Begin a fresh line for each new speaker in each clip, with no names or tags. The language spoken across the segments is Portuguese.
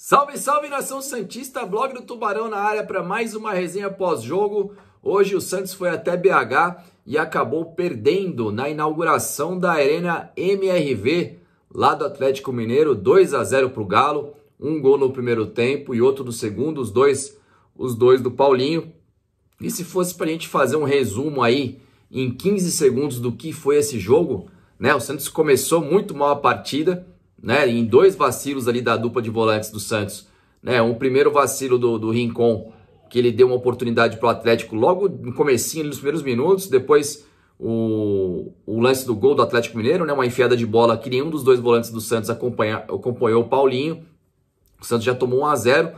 Salve, salve nação Santista, blog do Tubarão na área para mais uma resenha pós-jogo. Hoje o Santos foi até BH e acabou perdendo na inauguração da Arena MRV lá do Atlético Mineiro, 2 a 0 para o Galo, um gol no primeiro tempo e outro no segundo, os dois, os dois do Paulinho. E se fosse para a gente fazer um resumo aí em 15 segundos do que foi esse jogo, né? O Santos começou muito mal a partida, né? Em dois vacilos ali da dupla de volantes do Santos, né? Um primeiro vacilo do, do Rincon, que ele deu uma oportunidade para o Atlético logo no comecinho, nos primeiros minutos, depois o, o, lance do gol do Atlético Mineiro, né? Uma enfiada de bola que nenhum dos dois volantes do Santos acompanha, acompanhou o Paulinho. O Santos já tomou 1 a 0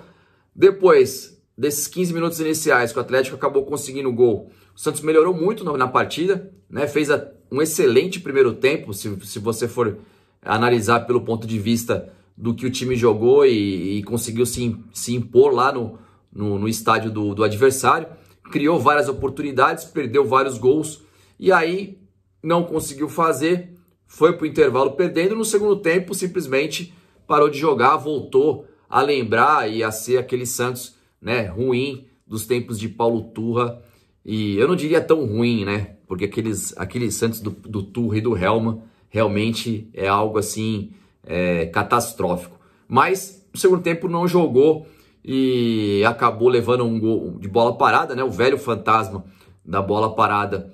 Depois desses 15 minutos iniciais que o Atlético acabou conseguindo o gol, o Santos melhorou muito na, na partida, né? Fez a, um excelente primeiro tempo, se, se você for analisar pelo ponto de vista do que o time jogou e, e conseguiu se, se impor lá no, no, no estádio do, do adversário. Criou várias oportunidades, perdeu vários gols e aí não conseguiu fazer. Foi para o intervalo perdendo. No segundo tempo, simplesmente parou de jogar, voltou a lembrar e a ser aquele Santos né, ruim dos tempos de Paulo Turra. E eu não diria tão ruim, né? Porque aqueles, aqueles Santos do, do Turra e do Helma realmente é algo assim é, catastrófico. Mas no segundo tempo não jogou e acabou levando um gol de bola parada, né? O velho fantasma da bola parada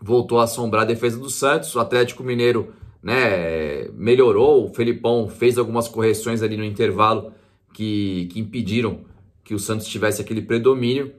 voltou a assombrar a defesa do Santos. O Atlético Mineiro, né, melhorou. O Felipão fez algumas correções ali no intervalo que, que impediram que o Santos tivesse aquele predomínio.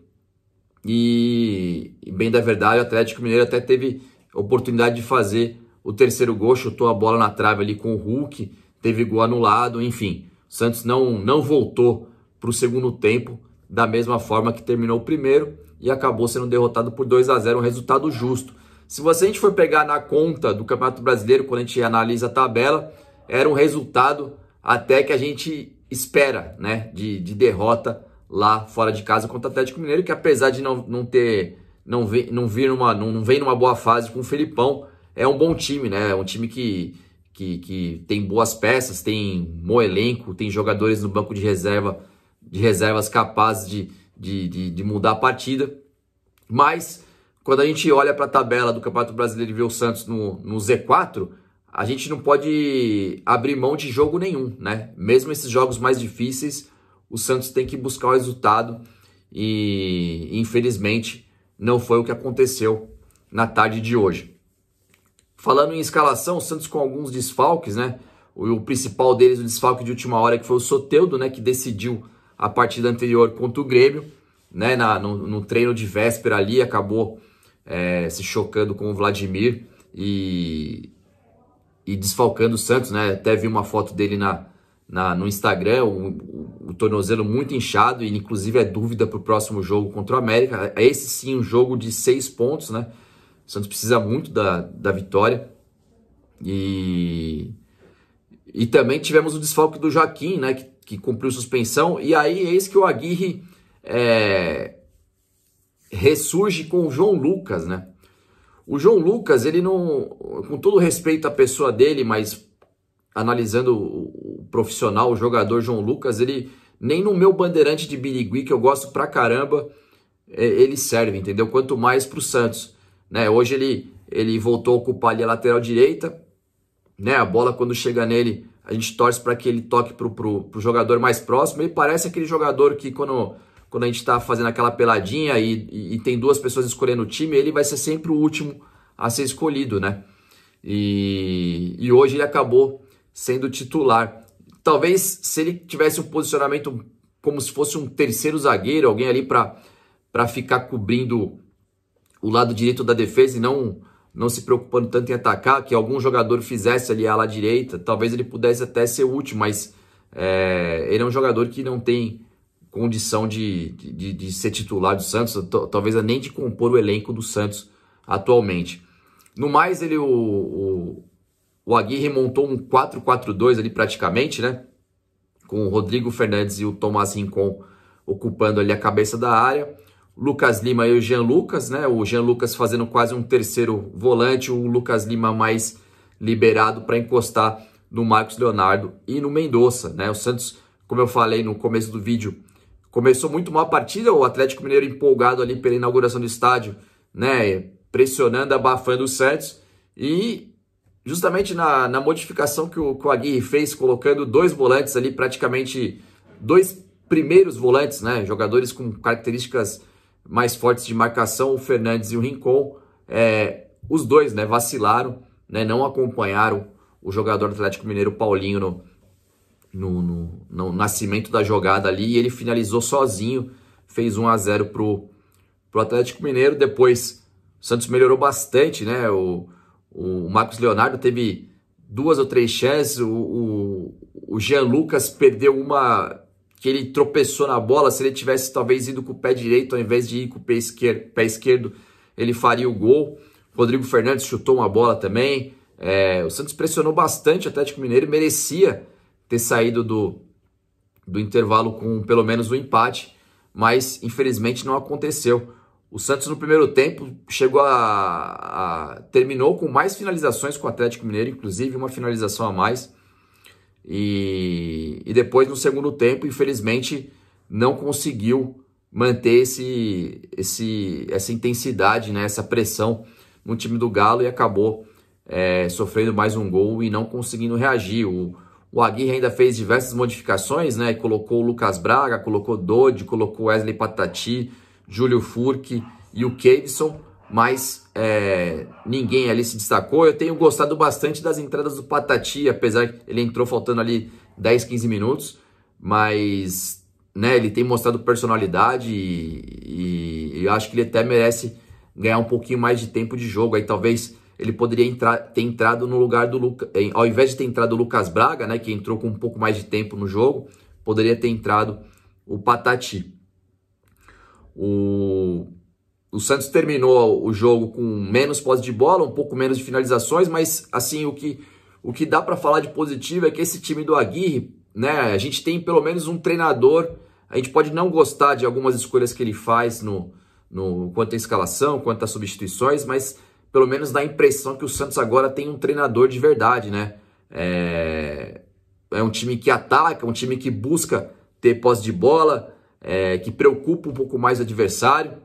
E, e bem da verdade, o Atlético Mineiro até teve oportunidade de fazer o terceiro gol, chutou a bola na trave ali com o Hulk, teve gol anulado, enfim. O Santos não, não voltou para o segundo tempo da mesma forma que terminou o primeiro e acabou sendo derrotado por 2 a 0 um resultado justo. Se você a gente for pegar na conta do Campeonato Brasileiro, quando a gente analisa a tabela, era um resultado até que a gente espera, né, de, de derrota lá fora de casa contra o Atlético Mineiro, que apesar de não, não ter, não, vem não, vir numa, não, não vem numa boa fase com o Felipão, é um bom time, né? É um time que, que, que tem boas peças, tem bom elenco, tem jogadores no banco de reserva, de reservas capazes de, de, de, de mudar a partida. Mas quando a gente olha para a tabela do Campeonato Brasileiro e vê o Santos no, no Z4, a gente não pode abrir mão de jogo nenhum, né? Mesmo esses jogos mais difíceis, o Santos tem que buscar o resultado e infelizmente não foi o que aconteceu na tarde de hoje. Falando em escalação, o Santos com alguns desfalques, né? O, principal deles, o desfalque de última hora, que foi o Soteudo, né? Que decidiu a partida anterior contra o Grêmio, né? Na, no, no treino de véspera ali, acabou é, se chocando com o Vladimir e, e desfalcando o Santos, né? Até vi uma foto dele na, na, no Instagram, o, o, o, tornozelo muito inchado, e inclusive é dúvida para o próximo jogo contra o América. É esse sim um jogo de seis pontos, né? O Santos precisa muito da, da vitória. E, e também tivemos o desfalque do Joaquim, né? Que, que cumpriu suspensão. E aí, eis que o Aguirre é, ressurge com o João Lucas, né? O João Lucas, ele não. Com todo respeito à pessoa dele, mas analisando o profissional, o jogador João Lucas, ele nem no meu bandeirante de Birigui, que eu gosto pra caramba, é, ele serve, entendeu? Quanto mais pro Santos. Né? Hoje ele, ele voltou a ocupar ali a lateral direita. Né? A bola, quando chega nele, a gente torce para que ele toque para o jogador mais próximo. Ele parece aquele jogador que, quando, quando a gente está fazendo aquela peladinha e, e, e, tem duas pessoas escolhendo o time, ele vai ser sempre o último a ser escolhido. Né? E, e hoje ele acabou sendo titular. Talvez se ele tivesse um posicionamento como se fosse um terceiro zagueiro, alguém ali para ficar cobrindo o lado direito da defesa e não não se preocupando tanto em atacar, que algum jogador fizesse ali a ala direita, talvez ele pudesse até ser útil, mas é, ele é um jogador que não tem condição de, de, de ser titular do Santos, talvez nem de compor o elenco do Santos atualmente. No mais, ele o, o, o Aguirre montou um 4-4-2 ali praticamente, né? Com o Rodrigo Fernandes e o Tomás Rincon ocupando ali a cabeça da área. Lucas Lima e o Jean Lucas, né? O Jean Lucas fazendo quase um terceiro volante, o Lucas Lima mais liberado para encostar no Marcos Leonardo e no Mendonça, né? O Santos, como eu falei no começo do vídeo, começou muito mal a partida, o Atlético Mineiro empolgado ali pela inauguração do estádio, né? Pressionando, abafando o Santos e justamente na, na modificação que o, que o Aguirre fez, colocando dois volantes ali, praticamente dois primeiros volantes, né? Jogadores com características mais fortes de marcação, o Fernandes e o Rincon, é, os dois né, vacilaram, né, não acompanharam o jogador do Atlético Mineiro Paulinho no, no, no, no, nascimento da jogada ali e ele finalizou sozinho, fez 1 a 0 pro, o Atlético Mineiro. Depois o Santos melhorou bastante, né? O, o Marcos Leonardo teve duas ou três chances, o, o, o Jean Lucas perdeu uma que ele tropeçou na bola, se ele tivesse talvez ido com o pé direito ao invés de ir com o pé esquerdo, pé esquerdo ele faria o gol. Rodrigo Fernandes chutou uma bola também. É, o Santos pressionou bastante o Atlético Mineiro merecia ter saído do, do intervalo com pelo menos um empate, mas infelizmente não aconteceu. O Santos no primeiro tempo chegou a, a terminou com mais finalizações com o Atlético Mineiro, inclusive uma finalização a mais. E, e depois, no segundo tempo, infelizmente, não conseguiu manter esse, esse, essa intensidade, né, essa pressão no time do Galo e acabou é, sofrendo mais um gol e não conseguindo reagir. O, o Aguirre ainda fez diversas modificações, né? Colocou o Lucas Braga, colocou Dodi, colocou Wesley Patati, Júlio Furque e o Caveson mas é, ninguém ali se destacou. Eu tenho gostado bastante das entradas do Patati, apesar que ele entrou faltando ali 10, 15 minutos, mas né, ele tem mostrado personalidade e, e eu acho que ele até merece ganhar um pouquinho mais de tempo de jogo. Aí talvez ele poderia entrar, ter entrado no lugar do Lucas, ao invés de ter entrado o Lucas Braga, né, que entrou com um pouco mais de tempo no jogo, poderia ter entrado o Patati. O o Santos terminou o jogo com menos posse de bola, um pouco menos de finalizações, mas assim, o que, o que dá para falar de positivo é que esse time do Aguirre, né, a gente tem pelo menos um treinador, a gente pode não gostar de algumas escolhas que ele faz no, no quanto à escalação, quanto às substituições, mas pelo menos dá a impressão que o Santos agora tem um treinador de verdade, né? É, é um time que ataca, um time que busca ter posse de bola, é, que preocupa um pouco mais o adversário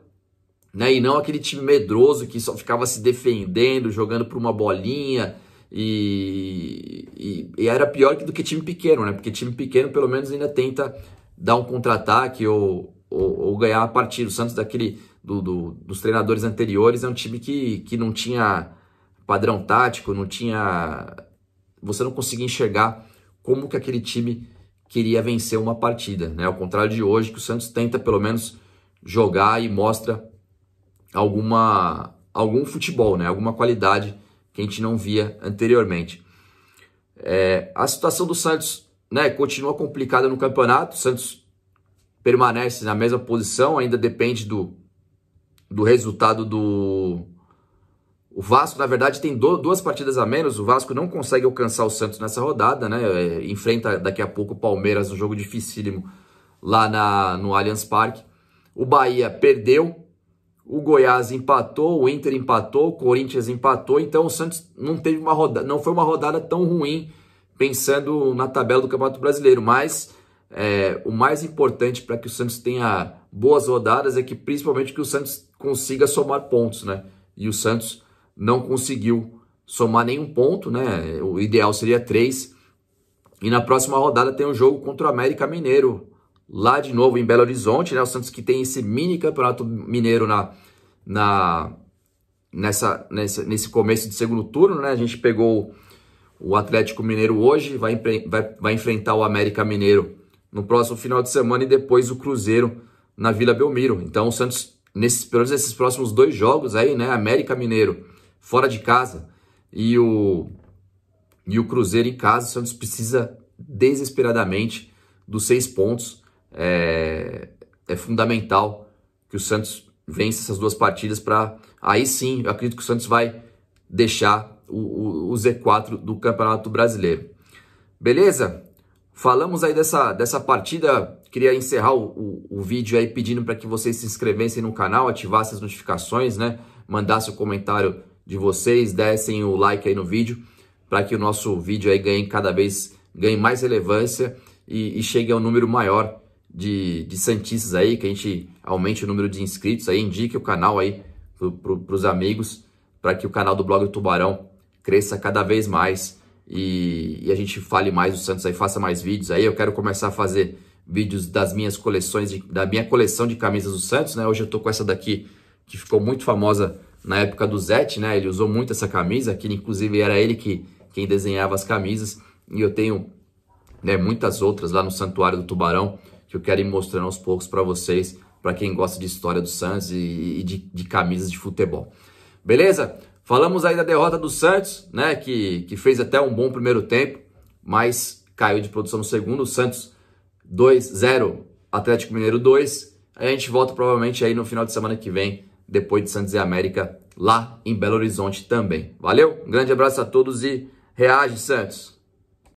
né? E não aquele time medroso que só ficava se defendendo, jogando por uma bolinha e, e, e era pior do que time pequeno, né? Porque time pequeno pelo menos ainda tenta dar um contra-ataque ou, ou, ou, ganhar a partida. O Santos daquele do, do, dos treinadores anteriores é um time que, que não tinha padrão tático, não tinha você não conseguia enxergar como que aquele time queria vencer uma partida, né? Ao contrário de hoje que o Santos tenta pelo menos jogar e mostra alguma algum futebol, né? Alguma qualidade que a gente não via anteriormente. É, a situação do Santos, né, continua complicada no campeonato. O Santos permanece na mesma posição, ainda depende do do resultado do o Vasco, na verdade, tem do, duas partidas a menos. O Vasco não consegue alcançar o Santos nessa rodada, né? É, enfrenta daqui a pouco o Palmeiras, um jogo dificílimo lá na, no Allianz Parque. O Bahia perdeu o Goiás empatou, o Inter empatou, o Corinthians empatou, então o Santos não teve uma rodada, não foi uma rodada tão ruim pensando na tabela do Campeonato Brasileiro, mas é, o mais importante para que o Santos tenha boas rodadas é que principalmente que o Santos consiga somar pontos, né? E o Santos não conseguiu somar nenhum ponto, né? O ideal seria três. E na próxima rodada tem um jogo contra o América Mineiro lá de novo em Belo Horizonte, né? O Santos que tem esse mini campeonato mineiro na, na nessa, nessa nesse começo de segundo turno, né? A gente pegou o Atlético Mineiro hoje, vai, vai, vai enfrentar o América Mineiro no próximo final de semana e depois o Cruzeiro na Vila Belmiro. Então o Santos, nesses, pelo menos nesses próximos dois jogos aí, né? América Mineiro fora de casa e o, e o Cruzeiro em casa, o Santos precisa desesperadamente dos seis pontos é, é fundamental que o Santos vença essas duas partidas para aí sim, eu acredito que o Santos vai deixar o, o, o Z4 do Campeonato Brasileiro. Beleza? Falamos aí dessa, dessa partida. Queria encerrar o, o, o vídeo aí pedindo para que vocês se inscrevessem no canal, ativassem as notificações, né? Mandassem o comentário de vocês, dessem o like aí no vídeo, para que o nosso vídeo aí ganhe cada vez ganhe mais relevância e, e chegue a um número maior de, de Santistas aí, que a gente aumente o número de inscritos aí, indique o canal aí para pro, os amigos, para que o canal do Blog do Tubarão cresça cada vez mais e, e, a gente fale mais do Santos aí, faça mais vídeos aí. Eu quero começar a fazer vídeos das minhas coleções, de, da minha coleção de camisas do Santos, né? Hoje eu tô com essa daqui que ficou muito famosa na época do Zete, né? Ele usou muito essa camisa, que inclusive era ele que quem desenhava as camisas. E eu tenho né, muitas outras lá no Santuário do Tubarão que eu quero ir mostrando aos poucos para vocês, para quem gosta de história do Santos e, e de, de, camisas de futebol. Beleza? Falamos aí da derrota do Santos, né? Que, que fez até um bom primeiro tempo, mas caiu de produção no segundo. Santos 2-0, Atlético Mineiro 2. A gente volta provavelmente aí no final de semana que vem, depois de Santos e América, lá em Belo Horizonte também. Valeu? Um grande abraço a todos e reage, Santos!